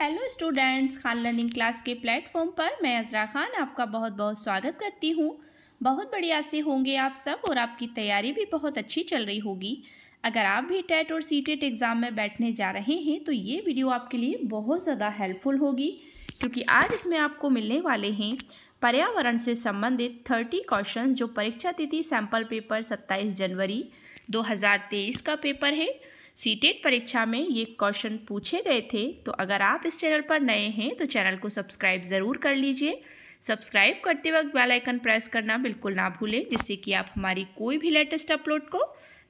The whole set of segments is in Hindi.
Hello students Khan learning class के प्लेटफॉर्म पर मैं अजरा खान आपका बहुत बहुत स्वागत करती हूँ बहुत बढ़िया से होंगे आप सब और आपकी तैयारी भी बहुत अच्छी चल रही होगी अगर आप भी टेट और सी टेट एग्ज़ाम में बैठने जा रहे हैं तो ये वीडियो आपके लिए बहुत ज़्यादा हेल्पफुल होगी क्योंकि आज इसमें आपको मिलने वाले हैं पर्यावरण से संबंधित थर्टी क्वेश्चन जो परीक्षा तिथि सैम्पल पेपर सत्ताईस जनवरी दो का पेपर है सी e परीक्षा में ये क्वेश्चन पूछे गए थे तो अगर आप इस चैनल पर नए हैं तो चैनल को सब्सक्राइब ज़रूर कर लीजिए सब्सक्राइब करते वक्त बेल आइकन प्रेस करना बिल्कुल ना भूलें जिससे कि आप हमारी कोई भी लेटेस्ट अपलोड को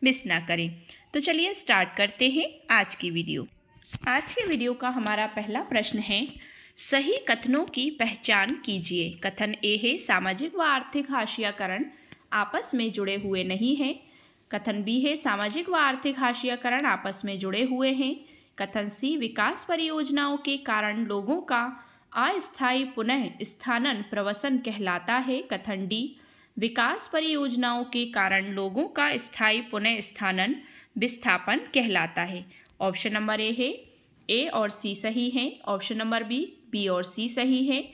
मिस ना करें तो चलिए स्टार्ट करते हैं आज की वीडियो आज के वीडियो का हमारा पहला प्रश्न है सही कथनों की पहचान कीजिए कथन ए है सामाजिक व आर्थिक हाशियाकरण आपस में जुड़े हुए नहीं हैं कथन बी है सामाजिक व आर्थिक हाशियाकरण आपस में जुड़े हुए हैं कथन सी विकास परियोजनाओं के कारण लोगों का अस्थायी पुनः स्थानन प्रवसन कहलाता है कथन डी विकास परियोजनाओं के कारण लोगों का स्थायी पुनः स्थानन विस्थापन कहलाता है ऑप्शन नंबर ए है ए और सी सही है ऑप्शन नंबर बी बी और सी सही है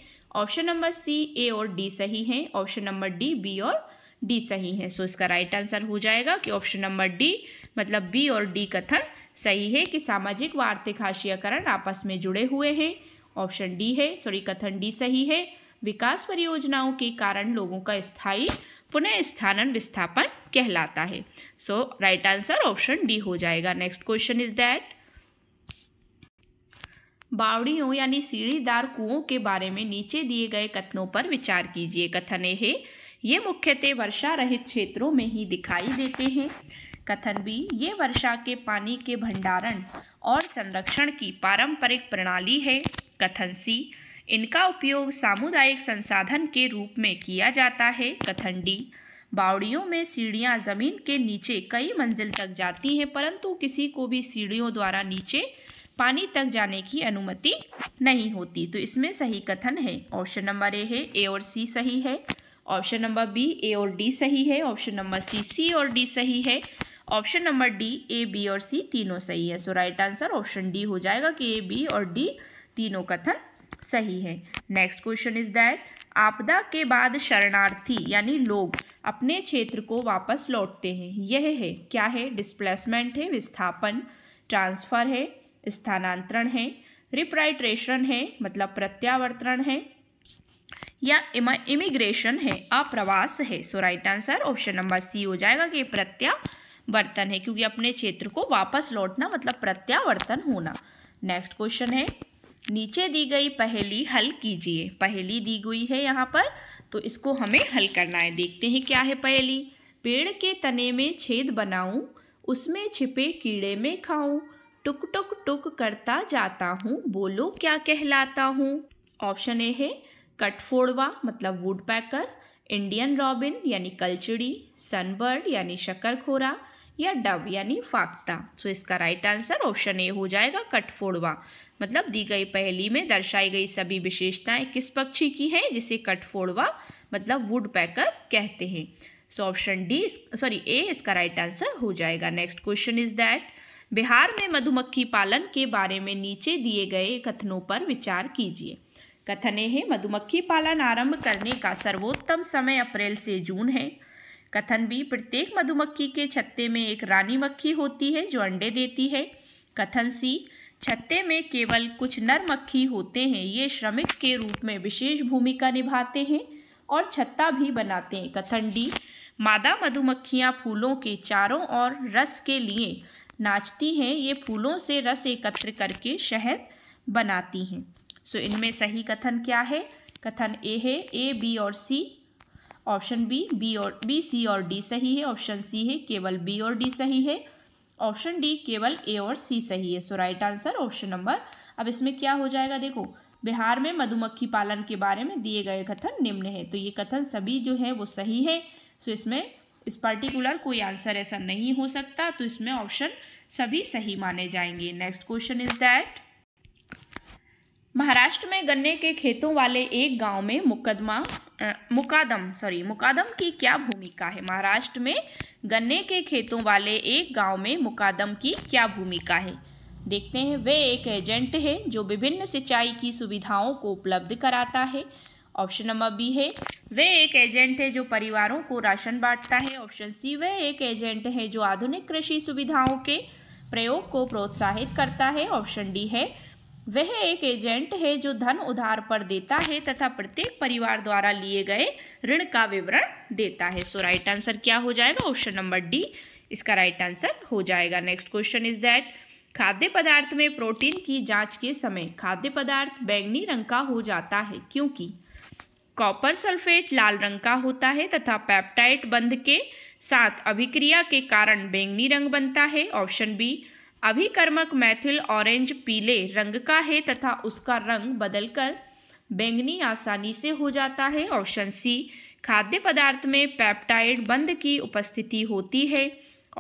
ऑप्शन नंबर सी ए और डी सही है ऑप्शन नंबर डी बी और डी सही है सो इसका राइट आंसर हो जाएगा कि ऑप्शन नंबर डी मतलब बी और डी कथन सही है कि सामाजिक व आर्थिक हाशियाकरण आपस में जुड़े हुए हैं ऑप्शन डी है सॉरी कथन डी सही है विकास परियोजनाओं के कारण लोगों का स्थायी पुनः स्थानन विस्थापन कहलाता है so right answer option D हो जाएगा नेक्स्ट क्वेश्चन इज दैट बावड़ियों यानी सीढ़ीदार कुओं के बारे में नीचे दिए गए कथनों पर विचार कीजिए कथन ए है ये मुख्यतः वर्षा रहित क्षेत्रों में ही दिखाई देते हैं कथन भी ये वर्षा के पानी के भंडारण और संरक्षण की पारंपरिक प्रणाली है कथन सी इनका उपयोग सामुदायिक संसाधन के रूप में किया जाता है कथन डी बावड़ियों में सीढ़ियां जमीन के नीचे कई मंजिल तक जाती हैं परंतु किसी को भी सीढ़ियों द्वारा नीचे पानी तक जाने की अनुमति नहीं होती तो इसमें सही कथन है ऑप्शन नंबर ए है ए और सी सही है ऑप्शन नंबर बी ए और डी सही है ऑप्शन नंबर सी सी और डी सही है option number D A B और सी तीनों सही है so right answer option D हो जाएगा कि ए बी और डी तीनों कथन सही है नेक्स्ट क्वेश्चन इज दैट आपदा के बाद शरणार्थी यानी लोग अपने क्षेत्र को वापस लौटते हैं यह है क्या है डिस्प्लेसमेंट है विस्थापन ट्रांसफ़र है स्थानांतरण है रिप्राइट्रेशन है मतलब प्रत्यावर्तन है या इमिग्रेशन है अप्रवास है so right answer option number C हो जाएगा कि प्रत्यावर्तन है क्योंकि अपने क्षेत्र को वापस लौटना मतलब प्रत्यावर्तन होना नेक्स्ट क्वेश्चन है नीचे दी गई पहेली हल कीजिए पहेली दी गई है यहाँ पर तो इसको हमें हल करना है देखते हैं क्या है पहेली पेड़ के तने में छेद बनाऊं उसमें छिपे कीड़े में खाऊं टुक टुक टुक करता जाता हूँ बोलो क्या कहलाता हूँ ऑप्शन ए है कटफोड़वा मतलब वुड पैकर इंडियन रॉबिन यानी कलचड़ी सनबर्ड यानी शकरखोरा या डब यानी फाकता सो इसका राइट आंसर ऑप्शन ए हो जाएगा कटफोड़वा मतलब दी गई पहली में दर्शाई गई सभी विशेषताएं किस पक्षी की हैं जिसे कटफोड़वा मतलब वुड पैकर कहते हैं so option D sorry A इसका राइट आंसर हो जाएगा next question is that Bihar में मधुमक्खी पालन के बारे में नीचे दिए गए कथनों पर विचार कीजिए कथने हैं मधुमक्खी पालन आरंभ करने का सर्वोत्तम समय अप्रैल से जून है कथन भी प्रत्येक मधुमक्खी के छत्ते में एक रानी मक्खी होती है जो अंडे देती है कथन सी छत्ते में केवल कुछ नर मक्खी होते हैं ये श्रमिक के रूप में विशेष भूमिका निभाते हैं और छत्ता भी बनाते हैं कथन डी मादा मधुमक्खियाँ फूलों के चारों ओर रस के लिए नाचती हैं ये फूलों से रस एकत्र करके शहद बनाती हैं सो इनमें सही कथन क्या है कथन ए है ए बी और सी ऑप्शन बी बी और बी सी और डी सही है ऑप्शन सी है केवल बी और डी सही है ऑप्शन डी केवल ए और सी सही है so right answer option number अब इसमें क्या हो जाएगा देखो बिहार में मधुमक्खी पालन के बारे में दिए गए कथन निम्न है तो ये कथन सभी जो है वो सही है सो इसमें इस पर्टिकुलर कोई आंसर ऐसा नहीं हो सकता तो इसमें ऑप्शन सभी सही माने जाएंगे next question is that Maharashtra में गन्ने के खेतों वाले एक गांव में मुकदमा आ, मुकादम सॉरी मुकादम की क्या भूमिका है महाराष्ट्र में गन्ने के खेतों वाले एक गांव में मुकादम की क्या भूमिका है देखते हैं वे एक एजेंट है जो विभिन्न सिंचाई की सुविधाओं को उपलब्ध कराता है ऑप्शन नंबर बी है वे एक एजेंट है जो परिवारों को राशन बांटता है ऑप्शन सी वह एक एजेंट है जो आधुनिक कृषि सुविधाओं के प्रयोग को प्रोत्साहित करता है ऑप्शन डी है वह एक एजेंट है जो धन उधार पर देता है तथा प्रत्येक परिवार द्वारा लिए गए ऋण का विवरण देता है सो राइट आंसर क्या हो जाएगा ऑप्शन नंबर डी इसका राइट आंसर हो जाएगा नेक्स्ट क्वेश्चन इज दैट खाद्य पदार्थ में प्रोटीन की जांच के समय खाद्य पदार्थ बैंगनी रंग का हो जाता है क्योंकि कॉपर सल्फेट लाल रंग का होता है तथा पैप्टाइट बंध के साथ अभिक्रिया के कारण बैंगनी रंग बनता है ऑप्शन बी अभिकर्मक मैथिल ऑरेंज पीले रंग का है तथा उसका रंग बदलकर बैंगनी आसानी से हो जाता है ऑप्शन सी खाद्य पदार्थ में पैप्टाइड बंद की उपस्थिति होती है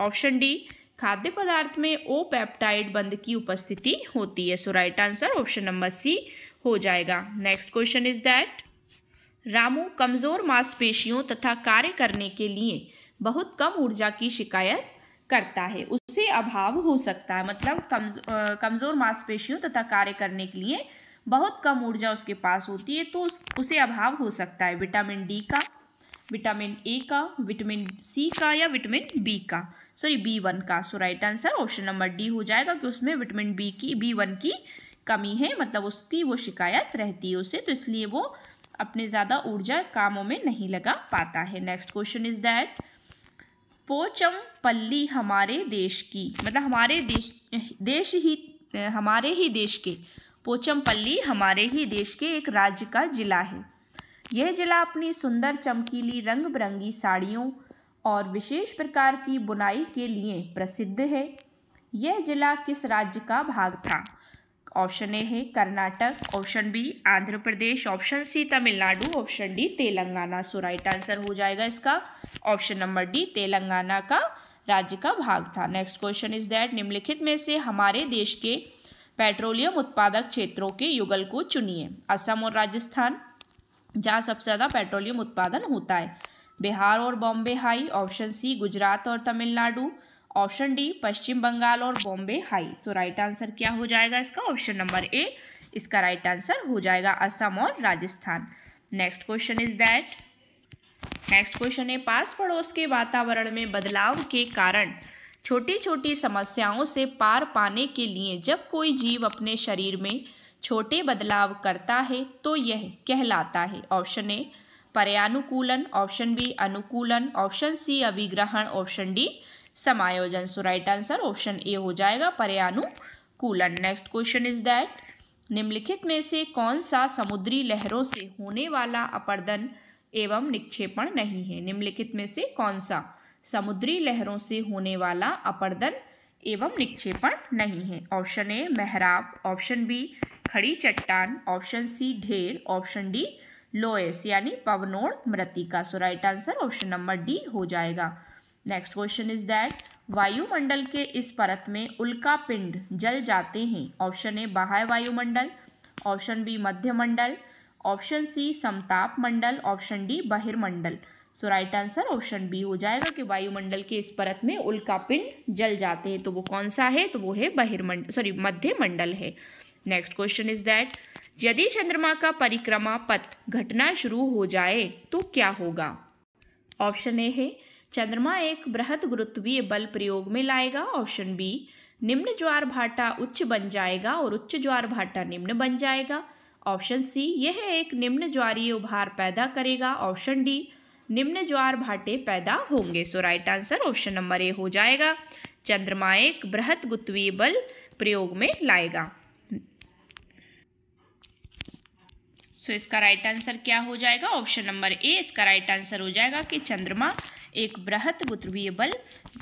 ऑप्शन डी खाद्य पदार्थ में ओ पैप्टाइड बंद की उपस्थिति होती है so right answer option number C हो जाएगा next question is that Ramu कमज़ोर मांसपेशियों तथा कार्य करने के लिए बहुत कम ऊर्जा की शिकायत करता है उससे अभाव हो सकता है मतलब कमजो कमज़ोर मांसपेशियों तथा कार्य करने के लिए बहुत कम ऊर्जा उसके पास होती है तो उस, उसे अभाव हो सकता है विटामिन डी का विटामिन ए का विटामिन सी का या विटामिन बी का सॉरी बी वन का so right answer option number D हो जाएगा कि उसमें विटामिन बी की बी वन की कमी है मतलब उसकी वो शिकायत रहती है उसे तो इसलिए वो अपने ज़्यादा ऊर्जा कामों में नहीं लगा पाता है next question is that Pochampally हमारे देश की मतलब हमारे देश देश ही हमारे ही देश के पोचम पल्ली हमारे ही देश के एक राज्य का जिला है यह जिला अपनी सुंदर चमकीली रंग बिरंगी साड़ियों और विशेष प्रकार की बुनाई के लिए प्रसिद्ध है यह जिला किस राज्य का भाग था ऑप्शन ए है Karnataka option B Andhra Pradesh option C Tamil Nadu option D Telangana so right answer हो जाएगा इसका ऑप्शन नंबर डी तेलंगाना का राज्य का भाग था नेक्स्ट क्वेश्चन इज दैट निम्नलिखित में से हमारे देश के पेट्रोलियम उत्पादक क्षेत्रों के युगल को चुनिए असम और राजस्थान जहाँ सबसे ज़्यादा पेट्रोलियम उत्पादन होता है बिहार और Bombay high option C Gujarat और तमिलनाडु ऑप्शन डी पश्चिम बंगाल और बॉम्बे हाई तो राइट आंसर क्या हो जाएगा इसका ऑप्शन नंबर ए इसका राइट आंसर हो जाएगा असम और Rajasthan next question is that next question है पास पड़ोस के वातावरण में बदलाव के कारण छोटी छोटी समस्याओं से पार पाने के लिए जब कोई जीव अपने शरीर में छोटे बदलाव करता है तो यह कहलाता है ऑप्शन ए पर्यानुकूलन ऑप्शन बी अनुकूलन ऑप्शन सी अभिग्रहण ऑप्शन डी समायोजन so right answer option A हो जाएगा पर्यानुकूलन नेक्स्ट क्वेश्चन इज दैट निम्नलिखित में से कौन सा समुद्री लहरों से होने वाला अपर्दन एवं निक्षेपण नहीं है निम्नलिखित में से कौन सा समुद्री लहरों से होने वाला अपर्दन एवं निक्षेपण नहीं है ऑप्शन ए मेहराब ऑप्शन बी खड़ी चट्टान ऑप्शन सी ढेर ऑप्शन डी लोएस यानी पवनोड़ मृतिका so right answer option number D हो जाएगा नेक्स्ट क्वेश्चन इज दैट वायुमंडल के इस परत में उल्का पिंड जल जाते हैं ऑप्शन ए बाह्य वायुमंडल ऑप्शन बी मध्यमंडल ऑप्शन सी समताप मंडल ऑप्शन डी बहिर्मंडल so right answer option B हो जाएगा कि वायुमंडल के इस परत में उल्का पिंड जल जाते हैं तो वो कौन सा है तो वो है बहिर्मंडल सॉरी मध्य मंडल है नेक्स्ट क्वेश्चन इज दैट यदि चंद्रमा का परिक्रमा पथ घटना शुरू हो जाए तो क्या होगा ऑप्शन ए है चंद्रमा एक बृहद गुरुत्वीय बल प्रयोग में लाएगा ऑप्शन बी निम्न ज्वार भाटा उच्च बन जाएगा और उच्च ज्वार भाटा निम्न बन जाएगा ऑप्शन सी यह एक निम्न ज्वारीय उभार पैदा करेगा ऑप्शन डी निम्न ज्वार भाटे पैदा होंगे so right answer option number A हो जाएगा चंद्रमा एक बृहद गुत्वीय बल प्रयोग में लाएगा सो so, इसका राइट आंसर क्या हो जाएगा ऑप्शन नंबर ए इसका राइट आंसर हो जाएगा कि चंद्रमा एक बृहत बल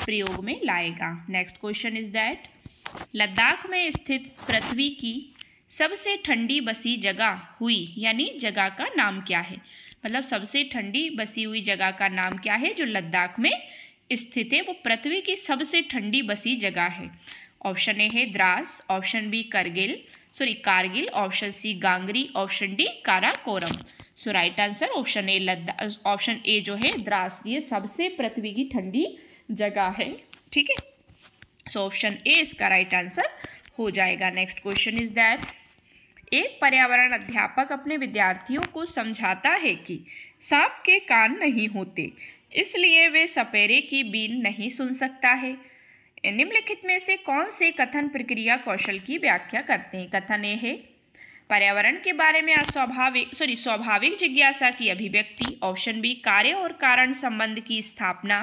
प्रयोग में लाएगा next question is that Ladakh में स्थित पृथ्वी की सबसे ठंडी बसी जगह हुई यानी जगह का नाम क्या है मतलब सबसे ठंडी बसी हुई जगह का नाम क्या है जो लद्दाख में स्थित है वो पृथ्वी की सबसे ठंडी बसी जगह है ऑप्शन ए है Dras option B Kargil sorry Kargil option C Gangri option D Karakoram so right answer option A Ladakh option A जो है द्रास ये सबसे पृथ्वी की ठंडी जगह है ठीक है सो ऑप्शन ए इसका राइट आंसर हो जाएगा नेक्स्ट क्वेश्चन इज दैट एक पर्यावरण अध्यापक अपने विद्यार्थियों को समझाता है कि सांप के कान नहीं होते इसलिए वे सपेरे की बीन नहीं सुन सकता है निम्नलिखित में से कौन से कथन प्रक्रिया कौशल की व्याख्या करते हैं कथन ये है पर्यावरण के बारे में अस्वाभाविक सॉरी स्वाभाविक जिज्ञासा की अभिव्यक्ति ऑप्शन बी कार्य और कारण संबंध की स्थापना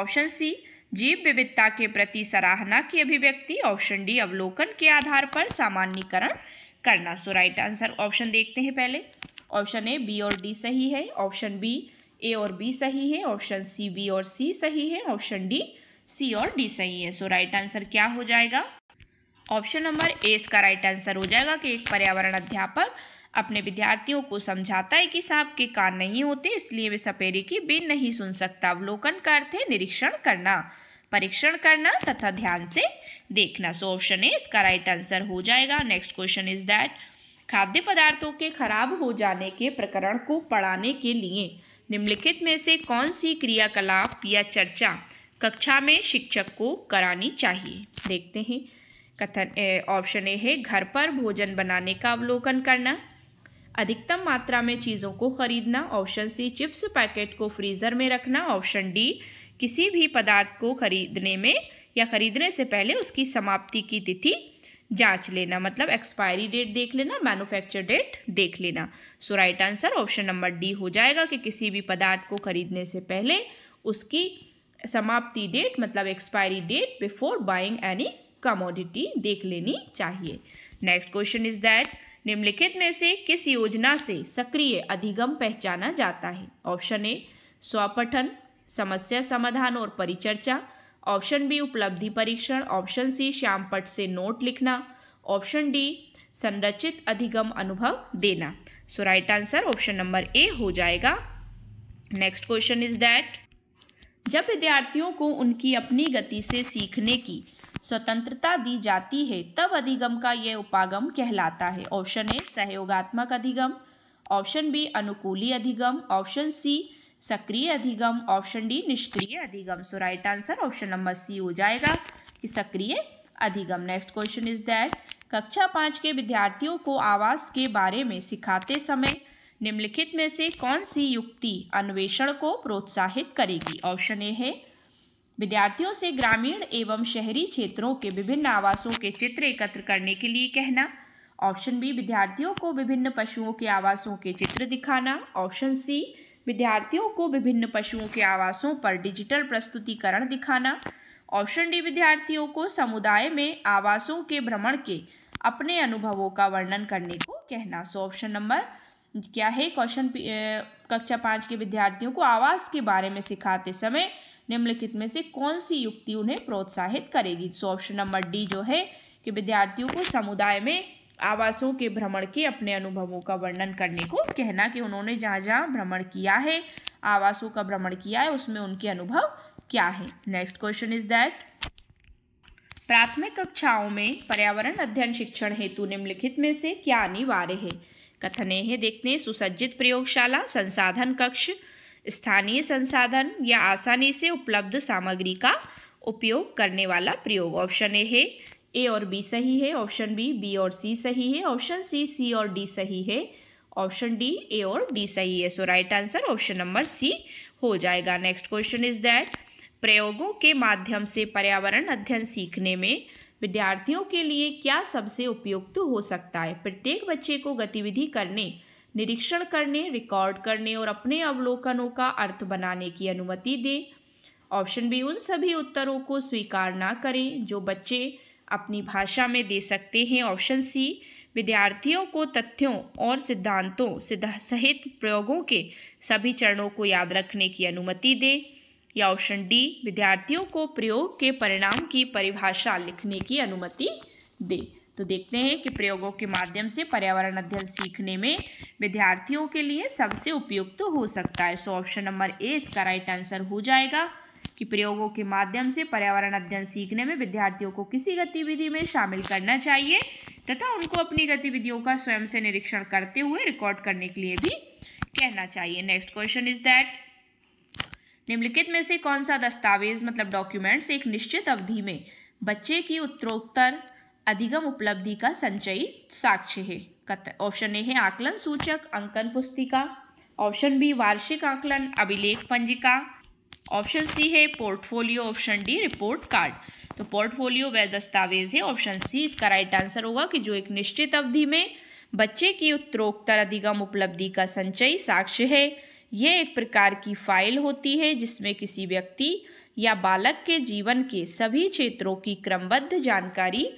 ऑप्शन सी जीव विविधता के प्रति सराहना की अभिव्यक्ति ऑप्शन डी अवलोकन के आधार पर सामान्यकरण करना सो राइट आंसर ऑप्शन देखते हैं पहले ऑप्शन ए बी और डी सही है ऑप्शन बी ए और बी सही है ऑप्शन सी बी और सी सही है ऑप्शन डी सी और डी सही है सो राइट आंसर क्या हो जाएगा ऑप्शन नंबर ए इसका राइट आंसर हो जाएगा कि एक पर्यावरण अध्यापक अपने विद्यार्थियों को समझाता है कि सांप के कान नहीं होते इसलिए वे सपेरे की बिन नहीं सुन सकता अवलोकन का अर्थ है निरीक्षण करना परीक्षण करना तथा ध्यान से देखना सो ऑप्शन ए इसका राइट आंसर हो जाएगा नेक्स्ट क्वेश्चन इज दैट खाद्य पदार्थों के खराब हो जाने के प्रकरण को पढ़ाने के लिए निम्नलिखित में से कौन सी क्रियाकलाप या चर्चा कक्षा में शिक्षक को करानी चाहिए देखते हैं कथन ऑप्शन ए है घर पर भोजन बनाने का अवलोकन करना अधिकतम मात्रा में चीज़ों को खरीदना ऑप्शन सी चिप्स पैकेट को फ्रीज़र में रखना ऑप्शन डी किसी भी पदार्थ को खरीदने में या खरीदने से पहले उसकी समाप्ति की तिथि जांच लेना मतलब एक्सपायरी डेट देख लेना मैन्युफैक्चर डेट देख लेना so right answer option number D हो जाएगा कि किसी भी पदार्थ को खरीदने से पहले उसकी समाप्ति डेट मतलब expiry date before buying any commodity देख लेनी चाहिए नेक्स्ट क्वेश्चन इज दैट निम्नलिखित में से किस योजना से सक्रिय अधिगम पहचाना जाता है ऑप्शन ए स्वपठन समस्या समाधान और परिचर्चा ऑप्शन बी उपलब्धि परीक्षण ऑप्शन सी श्यामपट से नोट लिखना ऑप्शन डी संरचित अधिगम अनुभव देना so right answer option number A हो जाएगा नेक्स्ट क्वेश्चन इज दैट जब विद्यार्थियों को उनकी अपनी गति से सीखने की स्वतंत्रता दी जाती है तब अधिगम का यह उपागम कहलाता है ऑप्शन ए सहयोगात्मक अधिगम ऑप्शन बी अनुकूली अधिगम ऑप्शन सी सक्रिय अधिगम ऑप्शन डी निष्क्रिय अधिगम so right answer option number C हो जाएगा कि सक्रिय अधिगम नेक्स्ट क्वेश्चन इज दैट कक्षा पाँच के विद्यार्थियों को आवास के बारे में सिखाते समय निम्नलिखित में से कौन सी युक्ति अन्वेषण को प्रोत्साहित करेगी ऑप्शन ए है विद्यार्थियों से ग्रामीण एवं शहरी क्षेत्रों के विभिन्न आवासों के चित्र एकत्र करने के लिए कहना ऑप्शन बी विद्यार्थियों को विभिन्न पशुओं के आवासों के चित्र दिखाना ऑप्शन सी विद्यार्थियों को विभिन्न पशुओं के आवासों पर डिजिटल प्रस्तुतिकरण दिखाना ऑप्शन डी विद्यार्थियों को समुदाय में आवासों के भ्रमण के अपने अनुभवों का वर्णन करने को कहना सो ऑप्शन नंबर क्या है क्वेश्चन कक्षा पाँच के विद्यार्थियों को आवास के बारे में सिखाते समय निम्नलिखित में से कौन सी युक्ति उन्हें प्रोत्साहित करेगी सो ऑप्शन नंबर डी जो है कि विद्यार्थियों को समुदाय में आवासों के भ्रमण के अपने अनुभवों का वर्णन करने को कहना कि उन्होंने जहाँ जहाँ भ्रमण किया है आवासों का भ्रमण किया है उसमें उनके अनुभव क्या है नेक्स्ट क्वेश्चन इज दैट प्राथमिक कक्षाओं में पर्यावरण अध्ययन शिक्षण हेतु निम्नलिखित में से क्या अनिवार्य है देखते देखने सुसज्जित प्रयोगशाला संसाधन कक्ष स्थानीय संसाधन या आसानी से उपलब्ध सामग्री का उपयोग करने वाला प्रयोग ऑप्शन ए है ए और बी सही है ऑप्शन बी बी और सी सही है ऑप्शन सी सी और डी सही है ऑप्शन डी ए और डी सही है so right answer option number C हो जाएगा नेक्स्ट क्वेश्चन इज दैट प्रयोगों के माध्यम से पर्यावरण अध्ययन सीखने में विद्यार्थियों के लिए क्या सबसे उपयुक्त हो सकता है प्रत्येक बच्चे को गतिविधि करने निरीक्षण करने रिकॉर्ड करने और अपने अवलोकनों का अर्थ बनाने की अनुमति दें ऑप्शन बी उन सभी उत्तरों को स्वीकार ना करें जो बच्चे अपनी भाषा में दे सकते हैं ऑप्शन सी विद्यार्थियों को तथ्यों और सिद्धांतों सहित प्रयोगों के सभी चरणों को याद रखने की अनुमति दें या ऑप्शन डी विद्यार्थियों को प्रयोग के परिणाम की परिभाषा लिखने की अनुमति दे तो देखते हैं कि प्रयोगों के माध्यम से पर्यावरण अध्ययन सीखने में विद्यार्थियों के लिए सबसे उपयुक्त तो हो सकता है सो ऑप्शन नंबर ए इसका राइट आंसर हो जाएगा कि प्रयोगों के माध्यम से पर्यावरण अध्ययन सीखने में विद्यार्थियों को किसी गतिविधि में शामिल करना चाहिए तथा उनको अपनी गतिविधियों का स्वयं से निरीक्षण करते हुए रिकॉर्ड करने के लिए भी कहना चाहिए नेक्स्ट क्वेश्चन इज दैट निम्नलिखित में से कौन सा दस्तावेज मतलब डॉक्यूमेंट्स एक निश्चित अवधि में बच्चे की उत्तरोत्तर अधिगम उपलब्धि का संचयी साक्ष्य है ऑप्शन ए है आकलन सूचक अंकन पुस्तिका ऑप्शन बी वार्षिक आकलन अभिलेख पंजिका ऑप्शन सी है portfolio option D report card तो पोर्टफोलियो वह दस्तावेज है ऑप्शन सी इसका राइट आंसर होगा कि जो एक निश्चित अवधि में बच्चे की उत्तरोत्तर अधिगम उपलब्धि का संचयी साक्ष्य है ये एक प्रकार की फाइल होती है जिसमें किसी व्यक्ति या बालक के जीवन के सभी क्षेत्रों की क्रमबद्ध जानकारी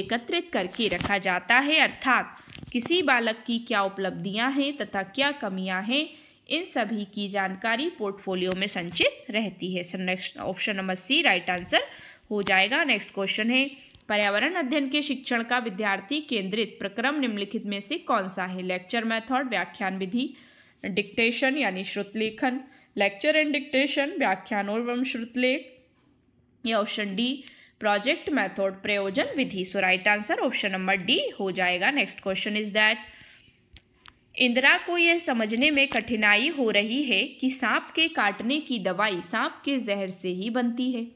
एकत्रित करके रखा जाता है अर्थात किसी बालक की क्या उपलब्धियां हैं तथा क्या कमियां हैं इन सभी की जानकारी पोर्टफोलियो में संचित रहती है next option number C right answer हो जाएगा नेक्स्ट क्वेश्चन है पर्यावरण अध्ययन के शिक्षण का विद्यार्थी केंद्रित प्रक्रम निम्नलिखित में से कौन सा है लेक्चर मेथड व्याख्यान विधि डिक्टेशन यानी श्रुतलेखन लेक्चर एंड डिक्टेशन व्याख्यान एवं श्रुतलेख ये ऑप्शन डी प्रोजेक्ट मेथड प्रयोजन विधि so right answer option number D हो जाएगा next question is that Indira को यह समझने में कठिनाई हो रही है कि सांप के काटने की दवाई सांप के जहर से ही बनती है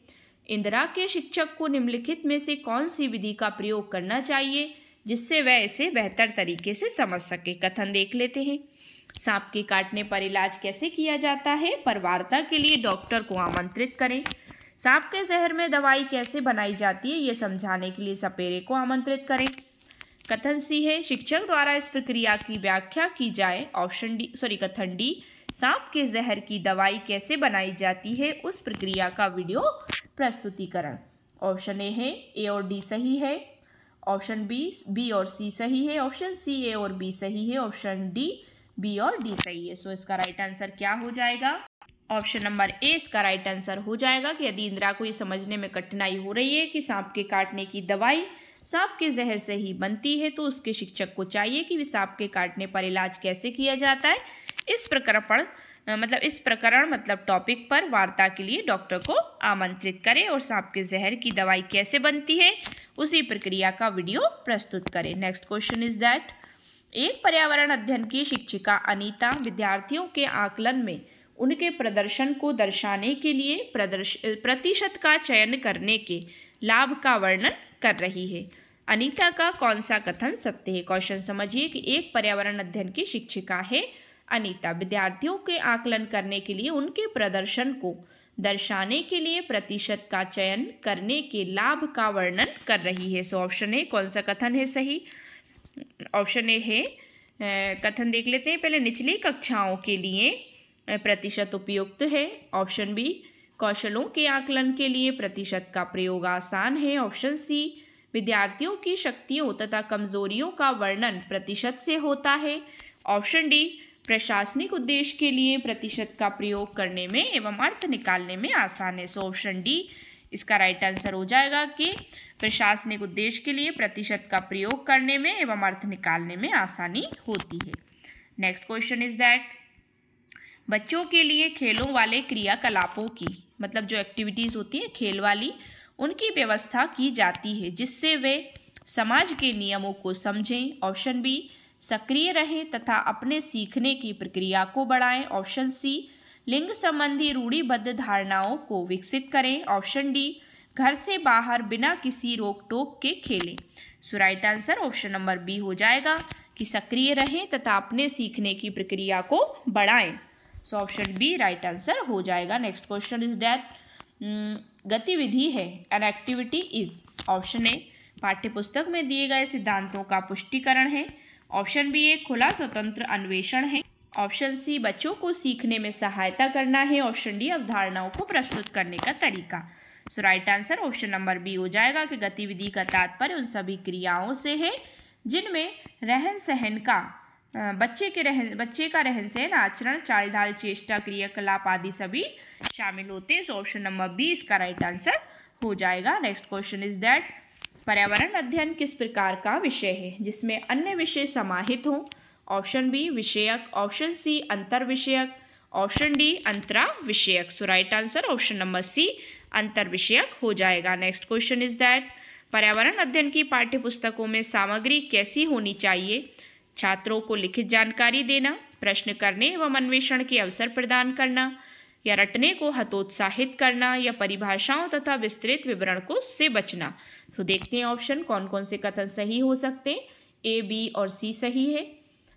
इंदिरा के शिक्षक को निम्नलिखित में से कौन सी विधि का प्रयोग करना चाहिए जिससे वह इसे बेहतर तरीके से समझ सके कथन देख लेते हैं सांप के काटने पर इलाज कैसे किया जाता है पर वार्ता के लिए डॉक्टर को आमंत्रित करें सांप के जहर में दवाई कैसे बनाई जाती है ये समझाने के लिए सपेरे को आमंत्रित करें कथन सी है शिक्षक द्वारा इस प्रक्रिया की व्याख्या की जाए ऑप्शन डी सॉरी कथन डी सांप के जहर की दवाई कैसे बनाई जाती है उस प्रक्रिया का वीडियो प्रस्तुतिकरण ऑप्शन ए है ए और डी सही है ऑप्शन बी बी और सी सही है ऑप्शन सी ए और बी सही है ऑप्शन डी बी और डी सही है सो इसका राइट आंसर क्या हो जाएगा ऑप्शन नंबर ए इसका राइट आंसर हो जाएगा कि यदि इंदिरा को ये समझने में कठिनाई हो रही है कि सांप के काटने की दवाई सांप के जहर से ही बनती है तो उसके शिक्षक को चाहिए कि वे सांप के काटने पर इलाज कैसे किया जाता है इस प्रकरण पर मतलब इस प्रकरण मतलब टॉपिक पर वार्ता के लिए डॉक्टर को आमंत्रित करें और सांप के जहर की दवाई कैसे बनती है उसी प्रक्रिया का वीडियो प्रस्तुत करें नेक्स्ट क्वेश्चन इज दैट एक पर्यावरण अध्ययन की शिक्षिका अनीता विद्यार्थियों के आकलन में उनके प्रदर्शन को दर्शाने के लिए प्रदर्श प्रतिशत का चयन करने के लाभ का वर्णन कर रही है अनीता का कौन सा कथन सत्य है क्वेश्चन समझिए कि एक पर्यावरण अध्ययन की शिक्षिका है अनीता विद्यार्थियों के आकलन करने के लिए उनके प्रदर्शन को दर्शाने के लिए प्रतिशत का चयन करने के लाभ का वर्णन कर रही है सो ऑप्शन है कौन सा कथन है सही ऑप्शन ए है कथन देख लेते हैं पहले निचली कक्षाओं के लिए प्रतिशत उपयुक्त है ऑप्शन बी कौशलों के आकलन के लिए प्रतिशत का प्रयोग आसान है ऑप्शन सी विद्यार्थियों की शक्तियों तथा कमजोरियों का वर्णन प्रतिशत से होता है ऑप्शन डी प्रशासनिक उद्देश्य के लिए प्रतिशत का प्रयोग करने में एवं अर्थ निकालने में आसान है सो ऑप्शन डी इसका राइट आंसर हो जाएगा कि प्रशासनिक उद्देश्य के लिए प्रतिशत का प्रयोग करने में एवं अर्थ निकालने में आसानी होती है नेक्स्ट क्वेश्चन इज दैट बच्चों के लिए खेलों वाले क्रियाकलापों की मतलब जो एक्टिविटीज़ होती हैं खेल वाली उनकी व्यवस्था की जाती है जिससे वे समाज के नियमों को समझें ऑप्शन बी सक्रिय रहें तथा अपने सीखने की प्रक्रिया को बढ़ाएं ऑप्शन सी लिंग संबंधी रूढ़िबद्ध धारणाओं को विकसित करें ऑप्शन डी घर से बाहर बिना किसी रोक टोक के खेलें so right answer option number B हो जाएगा कि सक्रिय रहें तथा अपने सीखने की प्रक्रिया को बढ़ाएं so option B right answer हो जाएगा नेक्स्ट क्वेश्चन इज डैट गतिविधि है an activity is option A पाठ्यपुस्तक में दिए गए सिद्धांतों का पुष्टिकरण है ऑप्शन बी एक खुला स्वतंत्र अन्वेषण है ऑप्शन सी बच्चों को सीखने में सहायता करना है ऑप्शन डी अवधारणाओं को प्रस्तुत करने का तरीका so right answer option number B हो जाएगा कि गतिविधि का तात्पर्य उन सभी क्रियाओं से है जिनमें रहन सहन का बच्चे के रहन बच्चे का रहन सहन आचरण चाल ढाल चेष्टा क्रियाकलाप आदि सभी शामिल होते हैं सो ऑप्शन नंबर बी इसका राइट आंसर हो जाएगा नेक्स्ट क्वेश्चन इज दैट पर्यावरण अध्ययन किस प्रकार का विषय है जिसमें अन्य विषय समाहित हों ऑप्शन बी विषयक ऑप्शन सी अंतर विषयक ऑप्शन डी अंतरा विषयक so right answer option number C अंतर विषयक हो जाएगा नेक्स्ट क्वेश्चन इज दैट पर्यावरण अध्ययन की पाठ्य पुस्तकों में सामग्री कैसी होनी चाहिए छात्रों को लिखित जानकारी देना प्रश्न करने एवं अन्वेषण के अवसर प्रदान करना या रटने को हतोत्साहित करना या परिभाषाओं तथा विस्तृत विवरण को से बचना तो देखते हैं ऑप्शन कौन कौन से कथन सही हो सकते हैं ए बी और सी सही है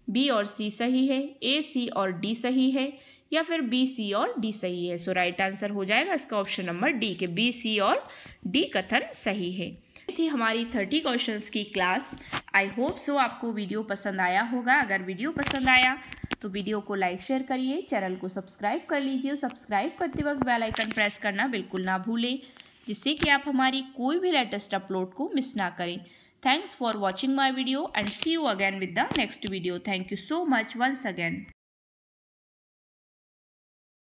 बी और सी सही है ए सी और डी सही है या फिर बी सी और डी सही है सो राइट आंसर हो जाएगा इसका ऑप्शन नंबर डी के बी सी और डी कथन सही है थी हमारी थर्टी क्वेश्चन की क्लास आई होप सो आपको वीडियो पसंद आया होगा अगर वीडियो पसंद आया तो वीडियो को लाइक शेयर करिए चैनल को सब्सक्राइब कर लीजिए सब्सक्राइब करते वक्त बेल आइकन प्रेस करना बिल्कुल ना भूलें जिससे कि आप हमारी कोई भी लेटेस्ट अपलोड को मिस ना करें Thanks for watching my video and see you again with the next video. Thank you so much once again.